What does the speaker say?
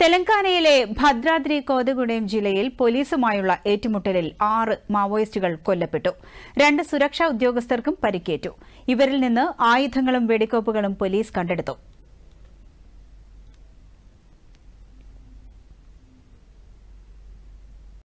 തെലങ്കാനയിലെ ഭദ്രാദ്രി കോതഗുഡം ജില്ലയിൽ പോലീസുമായുള്ള ഏറ്റുമുട്ടലിൽ ആറ് മാവോയിസ്റ്റുകൾ കൊല്ലപ്പെട്ടു രണ്ട് സുരക്ഷാ ഉദ്യോഗസ്ഥർക്കും പരിക്കേറ്റു ഇവരിൽ നിന്ന് ആയുധങ്ങളും വെടിക്കോപ്പുകളും പോലീസ് കണ്ടെടുത്തു